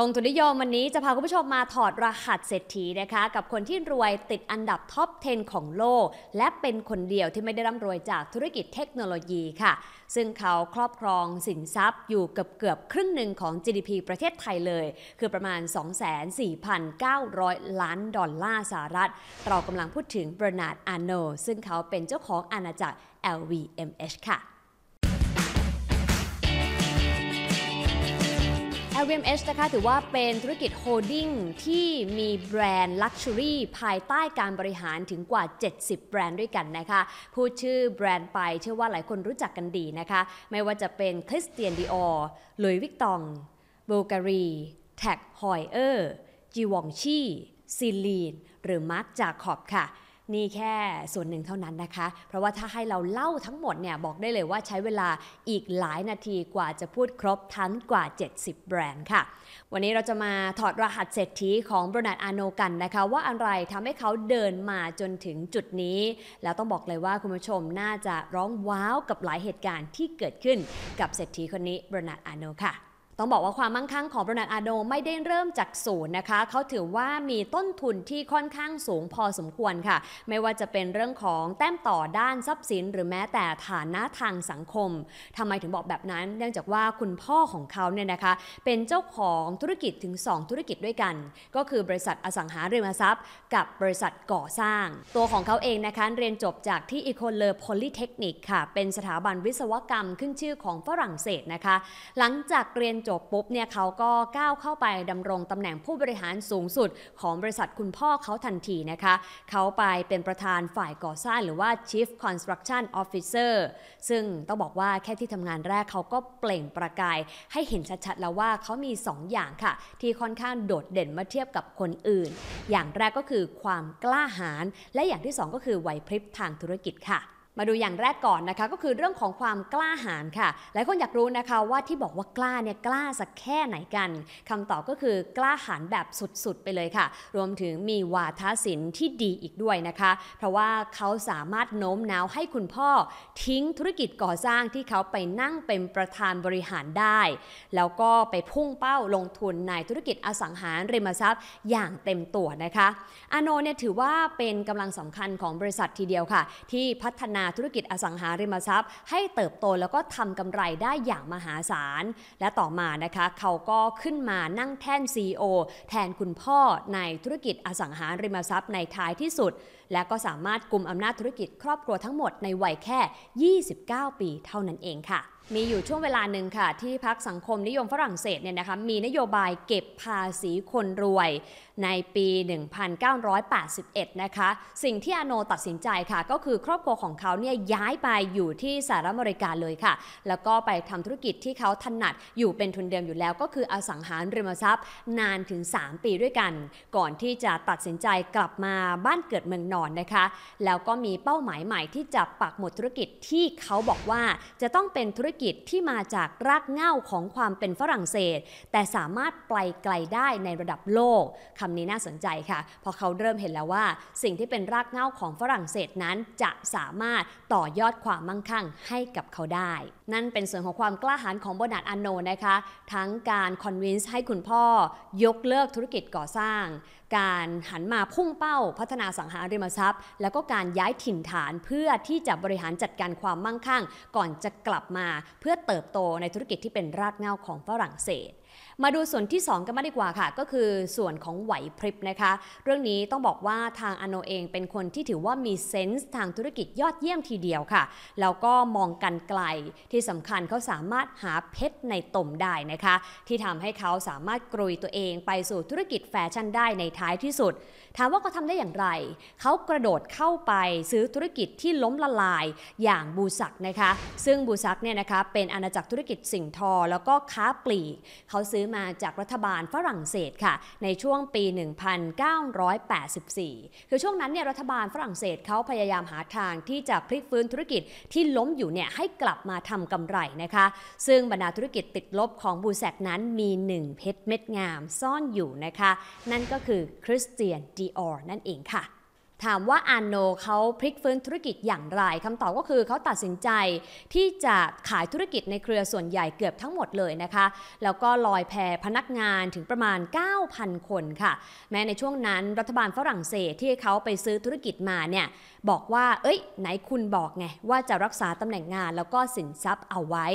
ลงทุนนิยมวันนี้จะพาคุณผู้ชมมาถอดรหัสเศรษฐีนะคะ กับคนที่รวยติดอันดับท็อป 10 ของโลก และเป็นคนเดียวที่ไม่ได้ร่ำรวยจากธุรกิจเทคโนโลยีค่ะ ซึ่งเขาครอบครองสินทรัพย์อยู่เกือบเกือบครึ่งหนึ่งของ GDP ประเทศไทยเลย คือประมาณ 24,900 ล้านดอลลาร์สหรัฐเรากำลังพูดถึงเบรนาร์ดอาโนซึ่งเขาเป็นเจ้าของอาณาจักร LVMH ค่ะ LVMH นะคะถือว่าเป็นธุรกิจโฮดดิ้งที่มีแบรนด์ลักชัวรี่ภายใต้การบริหารถึงกว่า 70 แบรนด์ด้วยกันนะคะ พูดชื่อแบรนด์ไปเชื่อว่าหลายคนรู้จักกันดีนะคะ ไม่ว่าจะเป็นคริสเตียนดีออร์ลุยวิกตองโบลการีแท็กฮอยเออร์จีวองชีซีลีนหรือมาร์กจาคอบค่ะนี่แค่ส่วนหนึ่งเท่านั้นนะคะ เพราะว่าถ้าให้เราเล่าทั้งหมดเนี่ย บอกได้เลยว่าใช้เวลาอีกหลายนาทีกว่าจะพูดครบทั้งกว่า 70 แบรนด์ค่ะ วันนี้เราจะมาถอดรหัสเศรษฐีของบรนัดอาโนกันนะคะ ว่าอะไรทำให้เขาเดินมาจนถึงจุดนี้ แล้วต้องบอกเลยว่าคุณผู้ชมน่าจะร้องว้าวกับหลายเหตุการณ์ที่เกิดขึ้นกับเศรษฐีคนนี้บรนัดอาโนค่ะต้องบอกว่าความมั่งคั่งของโรนัลอาโด ไม่ได้เริ่มจากศูนย์นะคะ เขาถือว่ามีต้นทุนที่ค่อนข้างสูงพอสมควรค่ะ ไม่ว่าจะเป็นเรื่องของแต้มต่อด้านทรัพย์สิน หรือแม้แต่ฐานะทางสังคม ทำไมถึงบอกแบบนั้น เนื่องจากว่าคุณพ่อของเขาเนี่ยนะคะ เป็นเจ้าของธุรกิจถึง 2 ธุรกิจด้วยกัน ก็คือบริษัทอสังหาริมทรัพย์ กับบริษัทก่อสร้าง ตัวของเขาเองนะคะเรียนจบจากที่อีโคเลอร์โพลิเทคนิคค่ะ เป็นสถาบันวิศวกรรมขึ้นชื่อของฝรั่งเศสนะคะ หลังจากเรียนจบปุ๊บเนี่ยเขาก็ก้าวเข้าไปดำรงตำแหน่งผู้บริหารสูงสุดของบริษัทคุณพ่อเขาทันทีนะคะ เขาไปเป็นประธานฝ่ายก่อสร้างหรือว่า Chief Construction Officer ซึ่งต้องบอกว่าแค่ที่ทำงานแรกเขาก็เปล่งประกายให้เห็นชัดๆแล้วว่าเขามี 2ออย่างค่ะ ที่ค่อนข้างโดดเด่นเมื่อเทียบกับคนอื่น อย่างแรกก็คือความกล้าหาญและอย่างที่2ก็คือไหวพริบทางธุรกิจค่ะมาดูอย่างแรก ก่อนนะคะก็คือเรื่องของความกล้าหาญค่ะหลายคนอยากรู้นะคะว่าที่บอกว่ากล้าเนี่ยกล้าสักแค่ไหนกัน คำตอบก็คือกล้าหาญแบบสุด ๆ ไปเลยค่ะ รวมถึงมีวาทศิลป์ที่ดีอีกด้วยนะคะ เพราะว่าเขาสามารถโน้มน้าวให้คุณพ่อทิ้งธุรกิจก่อสร้างที่เขาไปนั่งเป็นประธานบริหารได้ แล้วก็ไปพุ่งเป้าลงทุนในธุรกิจอสังหาริมทรัพย์ อย่างเต็มตัวนะคะอโนเนี่ยถือว่าเป็นกำลังสำคัญของบริษัททีเดียวค่ะ ที่พัฒนาธุรกิจอสังหาริมทรัพย์ ให้เติบโตแล้วก็ทำกำไรได้อย่างมหาศาล และต่อมานะคะเขาก็ขึ้นมานั่งแท่น CEO แทนคุณพ่อในธุรกิจอสังหาริมทรัพย์ในท้ายที่สุด และก็สามารถกลุ่มอำนาจธุรกิจครอบครัวทั้งหมดในวัยแค่ 29 ปีเท่านั้นเองค่ะมีอยู่ช่วงเวลาหนึ่งค่ะ ที่พักสังคมนิยมฝรั่งเศสเนี่ยนะคะมีนโยบายเก็บภาษีคนรวยในปี 1981 นะคะ สิ่งที่อโนตัดสินใจค่ะ ก็คือครอบครัวของเขาเนี่ยย้ายไปอยู่ที่สหรัฐอเมริกาเลยค่ะ แล้วก็ไปทำธุรกิจที่เขาถนัดอยู่เป็นทุนเดิมอยู่แล้ว ก็คืออสังหาริมทรัพย์ นานถึง 3 ปีด้วยกัน ก่อนที่จะตัดสินใจกลับมาบ้านเกิดเมืองนอนนะคะ แล้วก็มีเป้าหมายใหม่ที่จะปักหมุดธุรกิจที่เขาบอกว่าจะต้องเป็นธุรกิจที่มาจากรากเหง้าของความเป็นฝรั่งเศส แต่สามารถไปไกลได้ในระดับโลกคำนี้น่าสนใจค่ะเพราะเขาเริ่มเห็นแล้วว่า สิ่งที่เป็นรากเหง้าของฝรั่งเศสนั้นจะสามารถต่อยอดความมั่งคั่งให้กับเขาได้ นั่นเป็นส่วนของความกล้าหาญของโบนัดอันโนนะคะ ทั้งการคอนวินส์ให้คุณพ่อยกเลิกธุรกิจก่อสร้างการหันมาพุ่งเป้าพัฒนาสังหาริมทรัพย์ แล้วก็การย้ายถิ่นฐานเพื่อที่จะบริหารจัดการความมั่งคั่ง ก่อนจะกลับมาเพื่อเติบโตในธุรกิจที่เป็นรากเหง้าของฝรั่งเศสมาดูส่วนที่ 2 กันมาดีกว่าค่ะ ก็คือส่วนของไหวพริบนะคะ เรื่องนี้ต้องบอกว่าทางอโนเองเป็นคนที่ถือว่ามีเซนส์ทางธุรกิจยอดเยี่ยมทีเดียวค่ะ แล้วก็มองกันไกล ที่สำคัญเขาสามารถหาเพชรในตมได้นะคะ ที่ทำให้เขาสามารถกรุยตัวเองไปสู่ธุรกิจแฟชั่นได้ในท้ายที่สุด ถามว่าเขาทาได้อย่างไรเขากระโดดเข้าไปซื้อธุรกิจที่ล้มละลายอย่างบูซักนะคะซึ่งบูซักเนี่ยนะคะเป็นอาณาจักรธุรกิจสิ่งทอ แล้วก็ค้าปลีกเขาซื้อมาจากรัฐบาลฝรั่งเศสค่ะ ในช่วงปี 1984 คือช่วงนั้นเนี่ยรัฐบาลฝรั่งเศสเขาพยายามหาทางที่จะพลิกฟื้นธุรกิจที่ล้มอยู่เนี่ยให้กลับมาทำกำไรนะคะ ซึ่งบรรดาธุรกิจติดลบของบูแซกนั้นมีหนึ่งเพชรเม็ดงามซ่อนอยู่นะคะ นั่นก็คือคริสเตียนดีออร์นั่นเองค่ะถามว่าอานโนเขาพลิกฟื้นธุรกิจอย่างไรคำตอบก็คือเขาตัดสินใจที่จะขายธุรกิจในเครือส่วนใหญ่เกือบทั้งหมดเลยนะคะ แล้วก็ลอยแพพนักงานถึงประมาณ 9,000 คนค่ะ แม้ในช่วงนั้นรัฐบาลฝรั่งเศสที่เขาไปซื้อธุรกิจมาเนี่ย บอกว่า เอ้ย ไหนคุณบอกไงว่าจะรักษาตำแหน่งงานแล้วก็สินทรัพย์เอาไว้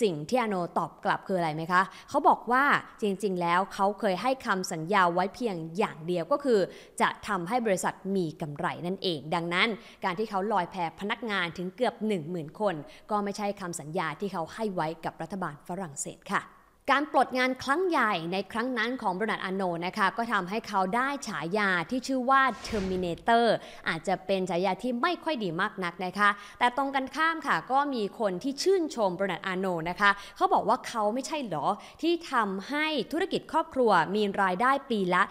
สิ่งที่อโนตอบกลับคืออะไรไหมคะเขาบอกว่าจริงๆ แล้วเขาเคยให้คำสัญญาไว้เพียงอย่างเดียวก็คือ จะทำให้บริษัทมีกำไรนั่นเองดังนั้นการที่เขาลอยแพพนักงานถึงเกือบ 10,000 คน ก็ไม่ใช่คำสัญญาที่เขาให้ไว้กับรัฐบาลฝรั่งเศสค่ะการปลดงานครั้งใหญ่ในครั้งนั้นของบรนัดอโนนะคะก็ทำให้เขาได้ฉายาที่ชื่อว่า Terminator อาจจะเป็นฉายาที่ไม่ค่อยดีมากนักนะคะ แต่ตรงกันข้ามค่ะก็มีคนที่ชื่นชมบรนัดอโนนะคะเขาบอกว่าเขาไม่ใช่หรอที่ทำให้ธุรกิจครอบครัวมีรายได้ปีละ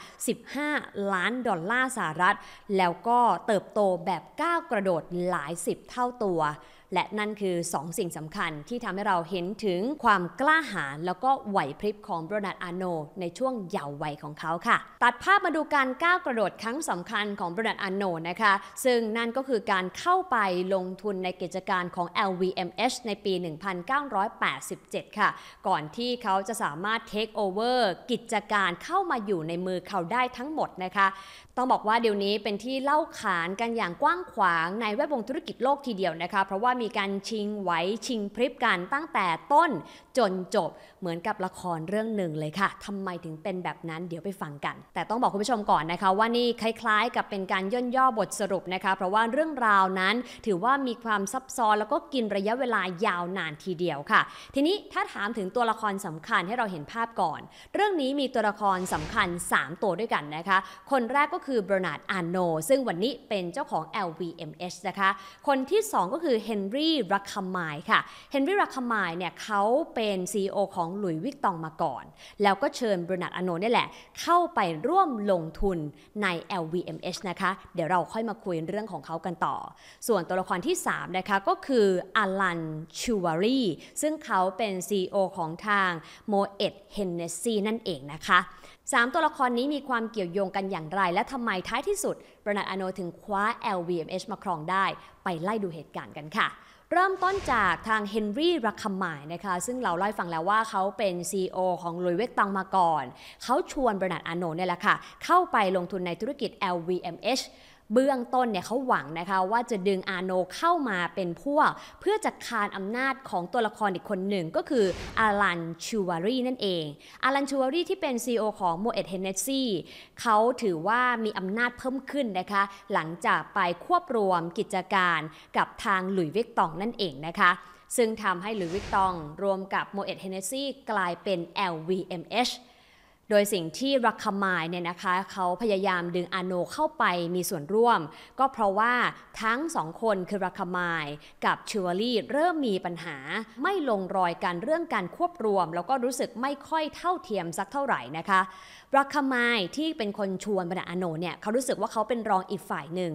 15 ล้านดอลลาร์สหรัฐ แล้วก็เติบโตแบบก้าวกระโดดหลายสิบเท่าตัวและนั่นคือ 2 สิ่งสำคัญที่ทำให้เราเห็นถึงความกล้าหาญแล้วก็ไหวพริบของโบรนัดอาโนในช่วงเยาว์วัยของเขาค่ะ ตัดภาพมาดูการก้าวกระโดดครั้งสำคัญของโบรนัดอาโนนะคะ ซึ่งนั่นก็คือการเข้าไปลงทุนในกิจการของ LVMH ในปี 1987 ค่ะ ก่อนที่เขาจะสามารถเทคโอเวอร์กิจการเข้ามาอยู่ในมือเขาได้ทั้งหมดนะคะต้องบอกว่าเดี๋ยวนี้เป็นที่เล่าขานกันอย่างกว้างขวางในแวดวงธุรกิจโลกทีเดียวนะคะเพราะว่ามีการชิงไหวชิงพริบกันตั้งแต่ต้นจนจบเหมือนกับละครเรื่องหนึ่งเลยค่ะทำไมถึงเป็นแบบนั้นเดี๋ยวไปฟังกัน แต่ต้องบอกคุณผู้ชมก่อนนะคะว่านี่คล้าย ๆ กับเป็นการย่นย่อบทสรุปนะคะเพราะว่าเรื่องราวนั้นถือว่ามีความซับซ้อนแล้วก็กินระยะเวลายาวนานทีเดียวค่ะ ทีนี้ถ้าถามถึงตัวละครสำคัญให้เราเห็นภาพก่อน เรื่องนี้มีตัวละครสำคัญ3ตัวด้วยกันนะคะคนแรกก็คือคือเบรนาร์ดอาร์โนซึ่งวันนี้เป็นเจ้าของ LVMH นะคะ คนที่ 2 ก็คือเฮนรี่รักคามายค่ะ เฮนรี่รักคามายเนี่ย เขาเป็น CEO ของหลุยส์วิกตองมาก่อน แล้วก็เชิญเบรนาร์ดอาร์โนนี่แหละ เข้าไปร่วมลงทุนใน LVMH นะคะ เดี๋ยวเราค่อยมาคุยเรื่องของเขากันต่อ ส่วนตัวละครที่3นะคะ ก็คืออาลันชูวารีซึ่งเขาเป็น CEO ของทางโมเอ็ดเฮนเนสซีนั่นเองนะคะ3 ตัวละครนี้มีความเกี่ยวโยงกันอย่างไร และทำไมท้ายที่สุด บรนัดอโนถึงคว้า LVMH มาครองได้ไปไล่ดูเหตุการณ์กันค่ะ เริ่มต้นจากทางเฮนรี่รักคำหมายนะคะซึ่งเราเล่าฟังแล้วว่าเขาเป็น CEO ของลุยเวกตังมาก่อน เขาชวนบรนัดอโนเนี่ยแหละค่ะ เข้าไปลงทุนในธุรกิจ LVMH เบื้องต้นเนี่ยเขาหวังนะคะว่าจะดึงอาโนเข้ามาเป็นพวกเพื่อจะคานอำนาจของตัวละครอีกคนหนึ่งก็คือ อารันชูวารีนั่นเอง อารันชูวารีที่เป็น CEO ของโมเอ็ดเฮนเนสซี่เขาถือว่ามีอำนาจเพิ่มขึ้นนะคะหลังจากไปควบรวมกิจการกับทางหลุยส์วิกตองนั่นเองนะคะซึ่งทำให้หลุยส์วิกตองรวมกับโมเอ็ดเฮนเนสซี่กลายเป็น LVMH โดยสิ่งที่รักคมายเนี่ยนะคะ เขาพยายามดึงอาโนเข้าไปมีส่วนร่วม ก็เพราะว่าทั้งสองคนคือรักคมายกับชิวลี่เริ่มมีปัญหา ไม่ลงรอยกันเรื่องการควบรวมแล้วก็รู้สึกไม่ค่อยเท่าเทียมสักเท่าไหร่นะคะรัคามายที่เป็นคนชวนบรรดาอโนเนี่ยเขารู้สึกว่าเขาเป็นรองอีกฝ่ายหนึ่ง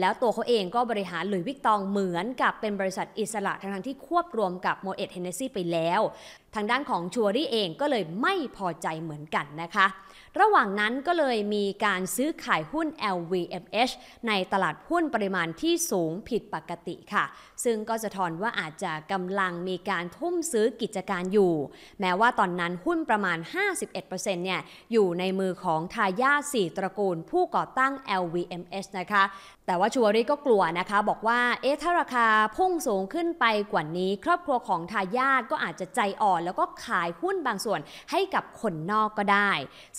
แล้วตัวเขาเองก็บริหารหลุยวิกตองเหมือนกับเป็นบริษัทอิสระทั้งทั้งที่ควบรวมกับโมเอ็ดเฮนเนซี่ไปแล้ว ทางด้านของชัวรี่เองก็เลยไม่พอใจเหมือนกันนะคะ ระหว่างนั้นก็เลยมีการซื้อขายหุ้น LVMH ในตลาดหุ้นปริมาณที่สูงผิดปกติค่ะ ซึ่งก็สะท้อนว่าอาจจะกำลังมีการทุ่มซื้อกิจการอยู่ แม้ว่าตอนนั้นหุ้นประมาณ51%เนี่ยอยู่ในมือของทายาทสี่ตระกูลผู้ก่อตั้ง LVMH นะคะแต่ว่าชัวรี่ก็กลัวนะคะบอกว่าเอ๊ะถ้าราคาพุ่งสูงขึ้นไปกว่านี้ ครอบครัวของทายาทก็อาจจะใจอ่อนแล้วก็ขายหุ้นบางส่วนให้กับคนนอกก็ได้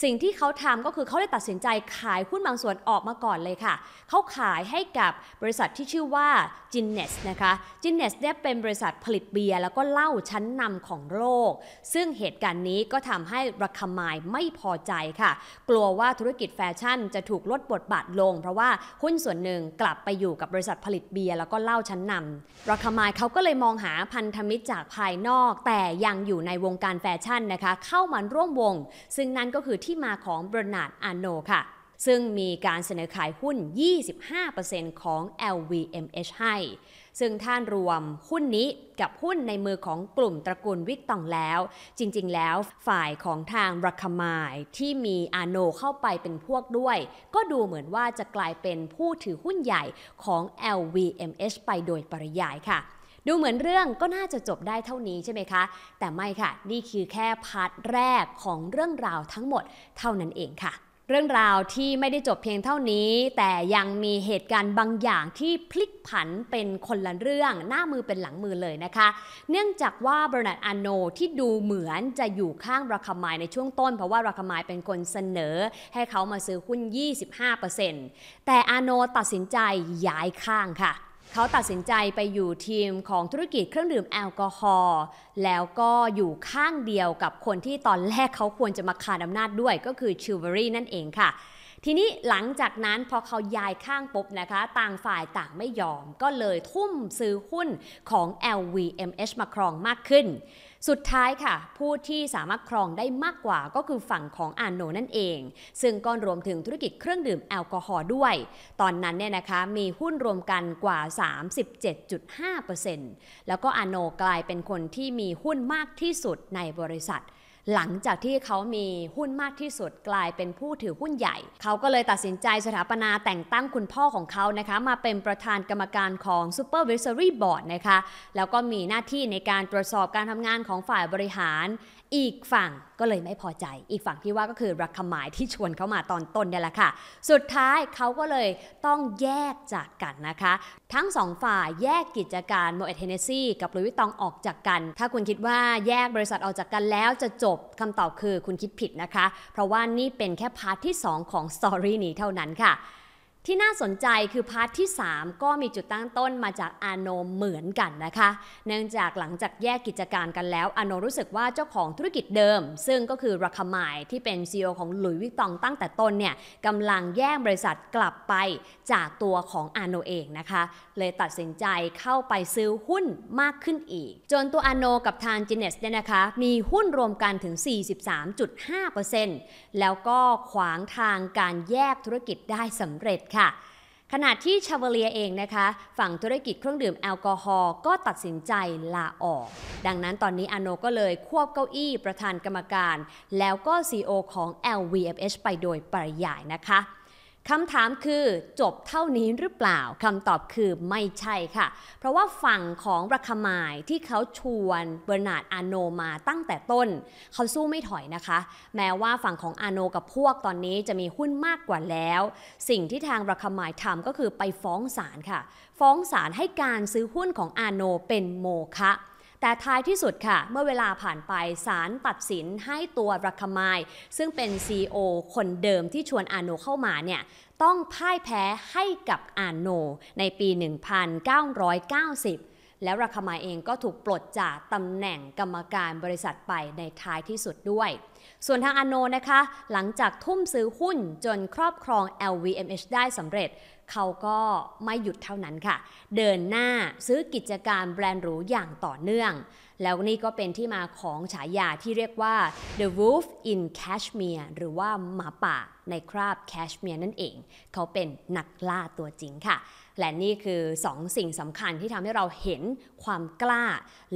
สิ่งที่เขาทำก็คือเขาได้ตัดสินใจขายหุ้นบางส่วนออกมาก่อนเลยค่ะ เขาขายให้กับบริษัทที่ชื่อว่าจินเนสนะคะจินเนสเนี่ยเป็นบริษัทผลิตเบียร์แล้วก็เหล้าชั้นนำของโลกซึ่งเหตุการณ์นี้ก็ทำให้ราคามายไม่พอใจค่ะ กลัวว่าธุรกิจแฟชั่นจะถูกลดบทบาทลงเพราะว่าหุ้นส่วนหนึ่งึ่งกลับไปอยู่กับบริษัทผลิตเบียร์แล้วก็เหล้าชั้นนำรัคามายเขาก็เลยมองหาพันธมิตรจากภายนอก แต่ยังอยู่ในวงการแฟชั่นนะคะ เข้ามาร่วมวง ซึ่งนั่นก็คือที่มาของเบรนาร์ดอาโนค่ะซึ่งมีการเสนอขายหุ้น 25%ของ LVMH ให้ ซึ่งท่านรวมหุ้นนี้กับหุ้นในมือของกลุ่มตระกูลวิกตองแล้ว จริงๆ แล้วฝ่ายของทางรัคมายที่มีอาโนเข้าไปเป็นพวกด้วย ก็ดูเหมือนว่าจะกลายเป็นผู้ถือหุ้นใหญ่ของ LVMH ไปโดยปริยายค่ะ ดูเหมือนเรื่องก็น่าจะจบได้เท่านี้ใช่ไหมคะ แต่ไม่ค่ะ นี่คือแค่พาร์ทแรกของเรื่องราวทั้งหมดเท่านั้นเองค่ะเรื่องราวที่ไม่ได้จบเพียงเท่านี้ แต่ยังมีเหตุการณ์บางอย่างที่พลิกผันเป็นคนละเรื่องหน้ามือเป็นหลังมือเลยนะคะ เนื่องจากว่าเบรนัดอาโนที่ดูเหมือนจะอยู่ข้างราคามายในช่วงต้น เพราะว่าราคามายเป็นคนเสนอ ให้เขามาซื้อหุ้น 25%แต่อาโนตัดสินใจย้ายข้างค่ะเขาตัดสินใจไปอยู่ทีมของธุรกิจเครื่องดื่มแอลกอฮอล์แล้วก็อยู่ข้างเดียวกับคนที่ตอนแรกเขาควรจะมาขาดอำนาจด้วยก็คือชิวเวอรี่นั่นเองค่ะ ทีนี้หลังจากนั้นพอเขาย้ายข้างปุ๊บนะคะ ต่างฝ่ายต่างไม่ยอมก็เลยทุ่มซื้อหุ้นของ LVMH มาครองมากขึ้นสุดท้ายค่ะ ผู้ที่สามารถครองได้มากกว่าก็คือฝั่งของอานโนนั่นเอง ซึ่งก็รวมถึงธุรกิจเครื่องดื่มแอลกอฮอล์ด้วย ตอนนั้นเนี่ยนะคะมีหุ้นรวมกันกว่า 37.5%แล้วก็อานโนกลายเป็นคนที่มีหุ้นมากที่สุดในบริษัทหลังจากที่เขามีหุ้นมากที่สุดกลายเป็นผู้ถือหุ้นใหญ่ เขาก็เลยตัดสินใจสถาปนาแต่งตั้งคุณพ่อของเขานะคะ มาเป็นประธานกรรมการของ Supervisory Board นะคะแล้วก็มีหน้าที่ในการตรวจสอบการทำงานของฝ่ายบริหารอีกฝั่งก็เลยไม่พอใจ อีกฝั่งที่ว่าก็คือ รักขมายที่ชวนเขามาตอนต้นเนี่ยแหละค่ะ สุดท้ายเขาก็เลยต้องแยกจากกันนะคะ ทั้งสองฝ่ายแยกกิจการโมเอเทเนซีกับลุยวิตองออกจากกัน ถ้าคุณคิดว่าแยกบริษัทออกจากกันแล้วจะจบคำตอบคือคุณคิดผิดนะคะ เพราะว่านี่เป็นแค่พาร์ทที่2 ของสตอรี่นี้เท่านั้นค่ะที่น่าสนใจคือพาร์ทที่ 3 ก็มีจุดตั้งต้นมาจากอาโนเหมือนกันนะคะ เนื่องจากหลังจากแยกกิจการกันแล้ว อาโนรู้สึกว่าเจ้าของธุรกิจเดิม ซึ่งก็คือราคามายที่เป็น CEO ของหลุยวิกตองตั้งแต่ต้นเนี่ยกำลังแยกบริษัทกลับไปจากตัวของอาโนเองนะคะเลยตัดสินใจเข้าไปซื้อหุ้นมากขึ้นอีก จนตัวอโนกับทางจีเนสเนี่ยนะคะ มีหุ้นรวมกันถึง 43.5%แล้วก็ขวางทางการแยกธุรกิจได้สำเร็จค่ะขณะที่ชาเวเลียเองนะคะ ฝั่งธุรกิจเครื่องดื่มแอลกอฮอล์ก็ตัดสินใจลาออก ดังนั้นตอนนี้อโนก็เลยควบเก้าอี้ประธานกรรมการ แล้วก็ซ e o ของ LVMH ไปโดยปริยายนะคะคำถามคือจบเท่านี้หรือเปล่า คำตอบคือไม่ใช่ค่ะ เพราะว่าฝั่งของราคมายที่เขาชวน เบอร์นาร์ดอาโนมาตั้งแต่ต้นเขาสู้ไม่ถอยนะคะ แม้ว่าฝั่งของอาโนกับพวกตอนนี้จะมีหุ้นมากกว่าแล้ว สิ่งที่ทางราคมายทำก็คือไปฟ้องศาลค่ะ ฟ้องศาลให้การซื้อหุ้นของอาโนเป็นโมฆะแต่ท้ายที่สุดค่ะเมื่อเวลาผ่านไปศาลตัดสินให้ตัวรัคมายซึ่งเป็น c e อคนเดิมที่ชวนอาโนเข้ามาเนี่ย ต้องพ่ายแพ้ให้กับอาโน ในปี 1990 แล้วรัคมายเองก็ถูกปลดจากตำแหน่งกรรมการบริษัทไปในท้ายที่สุดด้วยส่วนทางอโนนะคะ หลังจากทุ่มซื้อหุ้นจนครอบครอง LVMH ได้สำเร็จ เขาก็ไม่หยุดเท่านั้นค่ะ เดินหน้าซื้อกิจการแบรนด์หรูอย่างต่อเนื่อง แล้วนี่ก็เป็นที่มาของฉายาที่เรียกว่า The Wolf in Cashmere หรือว่าหมาป่าในคราบแคชเมียร์นั่นเอง เขาเป็นนักล่าตัวจริงค่ะและนี่คือ 2 สิ่งสำคัญที่ทำให้เราเห็นความกล้า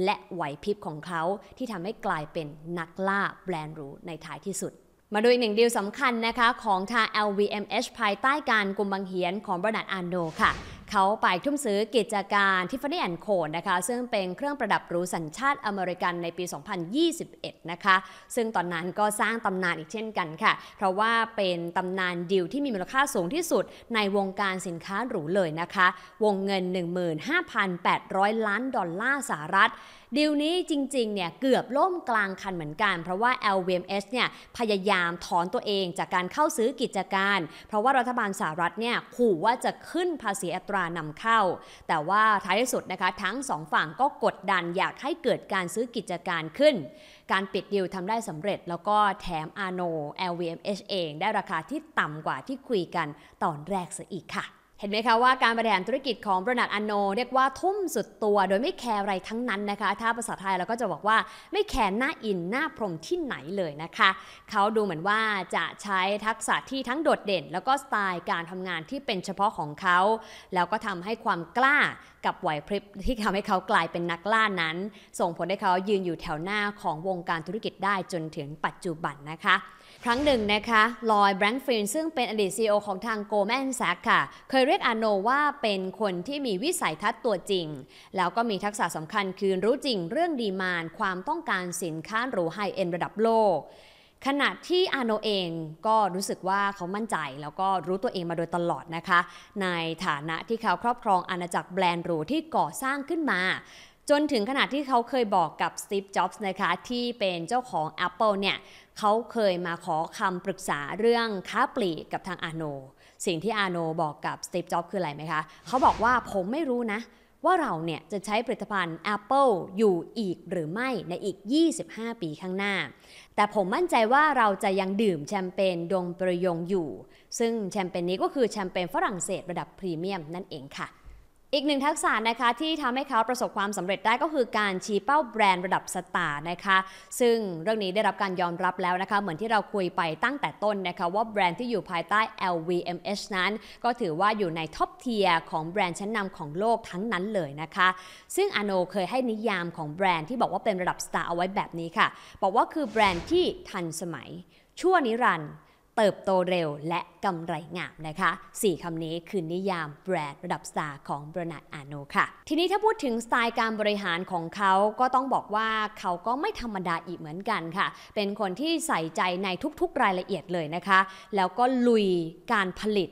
และไหวพริบของเขาที่ทำให้กลายเป็นนักล่าแบรนด์รูในท้ายที่สุด มาดูอีกหนึ่งดีลสำคัญนะคะของทาง LVMH ภายใต้การกลุ่มบังเหียนของบรนดดอานโนค่ะเขาไปทุ่มซื้อกิจการท i f ฟ a นี่แอนโคนะคะซึ่งเป็นเครื่องประดับหรูสัญชาติอเมริกันในปี 2021 นะคะ ซึ่งตอนนั้นก็สร้างตำนานอีกเช่นกันค่ะ เพราะว่าเป็นตำนานดิวที่มีมูลค่าสูงที่สุดในวงการสินค้าหรูเลยนะคะ วงเงิน 15,800 ล้านดอลลาร์สหรัฐ ดีลนี้จริงๆ เนี่ยเกือบล่มกลางคันเหมือนกัน เพราะว่า LVMH เนี่ยพยายามถอนตัวเองจากการเข้าซื้อกิจการ เพราะว่ารัฐบาลสหรัฐเนี่ยขู่ว่าจะขึ้นภาษีอัตราานำเข้า แต่ว่าท้ายที่สุดนะคะ ทั้งสองฝั่งก็กดดันอยากให้เกิดการซื้อกิจการขึ้น การปิดดีลทำได้สำเร็จ แล้วก็แถมอาโน LVMH เองได้ราคาที่ต่ำกว่าที่คุยกันตอนแรกซะอีกค่ะเห็นไหมคะว่าการบริหารธุรกิจของบรนัดอันโน เรียกว่าทุ่มสุดตัว โดยไม่แคร์อะไรทั้งนั้นนะคะ ถ้าภาษาไทยเราก็จะบอกว่าไม่แคร์หน้าอินหน้าพรมที่ไหนเลยนะคะเขาดูเหมือนว่าจะใช้ทักษะที่ทั้งโดดเด่น แล้วก็สไตล์การทำงานที่เป็นเฉพาะของเขาแล้วก็ทำให้ความกล้ากับไหวพริบที่ทำให้เขากลายเป็นนักล่านั้น ส่งผลให้เขายืนอยู่แถวหน้าของวงการธุรกิจได้จนถึงปัจจุบันนะคะครั้งหนึ่งนะคะลอยแบงค์ฟรีนซึ่งเป็นอดีตซีอของทางโกลแมนแซกค่ะเคยเรียกอาโนว่าเป็นคนที่มีวิสัยทัศน์ตัวจริง แล้วก็มีทักษะสำคัญคือรู้จริงเรื่องดีมานความต้องการสินค้าหรูไฮเอ็นระดับโลก ขณะที่อาโนเองก็รู้สึกว่าเขามั่นใจแล้วก็รู้ตัวเองมาโดยตลอดนะคะ ในฐานะที่เขาครอบครองอาณาจักรแบรนด์หรูที่ก่อสร้างขึ้นมาจนถึงขนาดที่เขาเคยบอกกับสตีฟจ็อบส์นะคะที่เป็นเจ้าของ Apple เนี่ยเขาเคยมาขอคำปรึกษาเรื่องค้าปลีกกับทางอาโน สิ่งที่อาโนบอกกับสตีฟจ็อบส์คืออะไรไหมคะเขาบอกว่าผมไม่รู้นะ ว่าเราเนี่ยจะใช้ผลิตภัณฑ์ Apple อยู่อีกหรือไม่ในอีก 25 ปีข้างหน้า แต่ผมมั่นใจว่าเราจะยังดื่มแชมเปญดงประยงอยู่ ซึ่งแชมเปญนี้ก็คือแชมเปญฝรั่งเศสระดับพรีเมียมนั่นเองค่ะอีกหนึ่งทักษะนะคะที่ทำให้เขาประสบความสำเร็จได้ก็คือการชี้เป้าแบรนด์ระดับสตาร์นะคะซึ่งเรื่องนี้ได้รับการยอมรับแล้วนะคะ เหมือนที่เราคุยไปตั้งแต่ต้นนะคะ ว่าแบรนด์ที่อยู่ภายใต้ LVMH นั้น ก็ถือว่าอยู่ในท็อปเทียร์ของแบรนด์ชั้นนำของโลกทั้งนั้นเลยนะคะ ซึ่งอโนเคยให้นิยามของแบรนด์ที่บอกว่าเป็นระดับสตาร์เอาไว้แบบนี้ค่ะบอกว่าคือแบรนด์ที่ทันสมัยชั่วนิรันดร์เติบโตเร็วและกำไรงามนะคะ 4คำนี้คือนิยามแบรนด์ระดับสตาร์ของบรนัดอาโนค่ะ ทีนี้ถ้าพูดถึงสไตล์การบริหารของเขาก็ต้องบอกว่าเขาก็ไม่ธรรมดาอีกเหมือนกันค่ะ เป็นคนที่ใส่ใจในทุกๆรายละเอียดเลยนะคะ แล้วก็ลุยการผลิต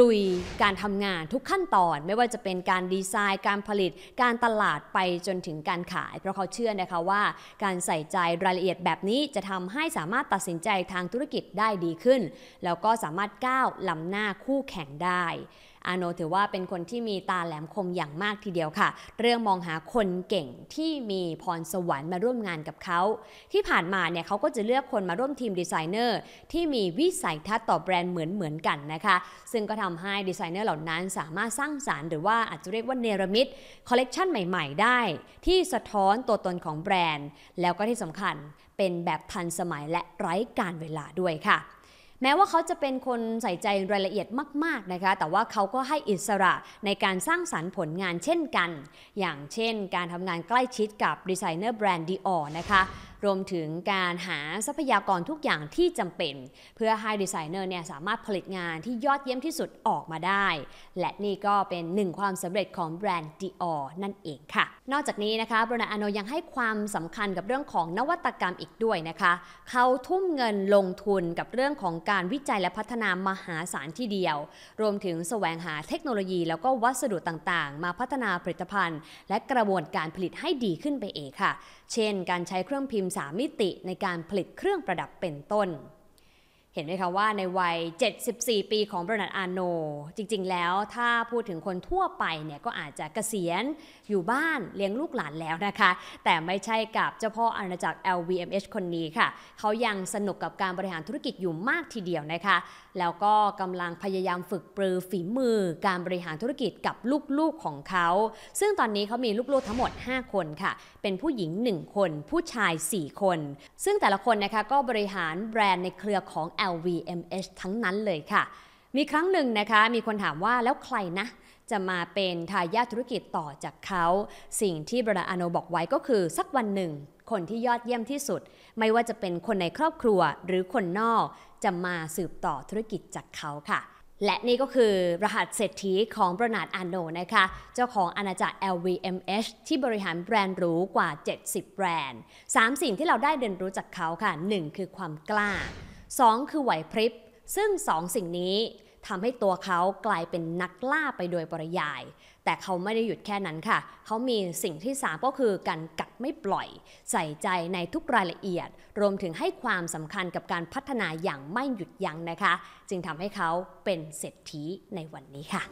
ลุยการทำงานทุกขั้นตอนไม่ว่าจะเป็นการดีไซน์การผลิตการตลาดไปจนถึงการขาย เพราะเขาเชื่อนะคะว่าการใส่ใจรายละเอียดแบบนี้จะทำให้สามารถตัดสินใจทางธุรกิจได้ดีขึ้น แล้วก็สามารถก้าวล้ำหน้าคู่แข่งได้อาโนถือว่าเป็นคนที่มีตาแหลมคมอย่างมากทีเดียวค่ะ เรื่องมองหาคนเก่งที่มีพรสวรรค์มาร่วมงานกับเขา ที่ผ่านมาเนี่ยเขาก็จะเลือกคนมาร่วมทีมดีไซเนอร์ ที่มีวิสัยทัศน์ต่อแบรนด์เหมือนเหมือนกันนะคะ ซึ่งก็ทำให้ดีไซเนอร์เหล่านั้นสามารถสร้างสารรค์หรือว่าอาจจะเรียกว่าเนรมิตคอลเลกชันใหม่ๆได้ ที่สะท้อนตัวตนของแบรนด์ แล้วก็ที่สำคัญเป็นแบบทันสมัยและไร้การเวลาด้วยค่ะแม้ว่าเขาจะเป็นคนใส่ใจรายละเอียดมากๆ นะคะ แต่ว่าเขาก็ให้อิสระในการสร้างสารรค์ผลงานเช่นกัน อย่างเช่นการทำงานใกล้ชิดกับดีไซเนอร์แบรนด์ดีออนะคะรวมถึงการหาทรัพยากรทุกอย่างที่จำเป็น เพื่อให้ดีไซเนอร์เนี่ยสามารถผลิตงานที่ยอดเยี่ยมที่สุดออกมาได้ และนี่ก็เป็นหนึ่งความสำเร็จของแบรนด์ Dior นั่นเองค่ะ นอกจากนี้นะคะบรนาอโนยังให้ความสำคัญกับเรื่องของนวัตกรรมอีกด้วยนะคะ เขาทุ่มเงินลงทุนกับเรื่องของการวิจัยและพัฒนามหาศาลที่เดียว รวมถึงแสวงหาเทคโนโลยี แล้วก็วัสดุต่างๆ มาพัฒนาผลิตภัณฑ์ และกระบวนการผลิตให้ดีขึ้นไปเองค่ะ เช่น การใช้เครื่องพิมมพ์3มิติในการผลิตเครื่องประดับเป็นต้นเห็นไหมคะว่าในวัย 74 ปีของบรนัดอาโน จริงๆ แล้วถ้าพูดถึงคนทั่วไปเนี่ย ก็อาจจะเกษียณอยู่บ้านเลี้ยงลูกหลานแล้วนะคะ แต่ไม่ใช่กับเจ้าพ่ออาณาจักร LVMH คนนี้ค่ะ เขายังสนุกกับการบริหารธุรกิจอยู่มากทีเดียวนะคะ แล้วก็กำลังพยายามฝึกปรือฝีมือการบริหารธุรกิจกับลูกๆของเขา ซึ่งตอนนี้เขามีลูกๆทั้งหมด 5 คนค่ะ เป็นผู้หญิง 1 คน ผู้ชาย 4 คน ซึ่งแต่ละคนนะคะก็บริหารแบรนด์ในเครือของ LVMH ทั้งนั้น เลยค่ะ มีครั้งหนึ่งนะคะ มีคนถามว่าแล้วใครนะ จะมาเป็นทายาทธุรกิจต่อจากเขา สิ่งที่บราอโนบอกไว้ก็คือสักวันหนึ่ง คนที่ยอดเยี่ยมที่สุด ไม่ว่าจะเป็นคนในครอบครัว หรือคนนอก จะมาสืบต่อธุรกิจจากเขาค่ะ และนี่ก็คือรหัสเศรษฐีของบรนาดอาโนนะคะเจ้าของอาณาจักร LVMH ที่บริหารแบรนด์หรูกว่า 70 แบรนด์ 3 สิ่งที่เราได้เรียนรู้จากเขาค่ะ 1 คือความกล้า2คือไหวพริบซึ่ง 2 สิ่งนี้ทำให้ตัวเขากลายเป็นนักล่าไปโดยปริยาย แต่เขาไม่ได้หยุดแค่นั้นค่ะ เขามีสิ่งที่ 3 ก็คือการกัดไม่ปล่อยใส่ใจในทุกรายละเอียด รวมถึงให้ความสำคัญกับการพัฒนาอย่างไม่หยุดยั้งนะคะ จึงทำให้เขาเป็นเศรษฐีในวันนี้ค่ะ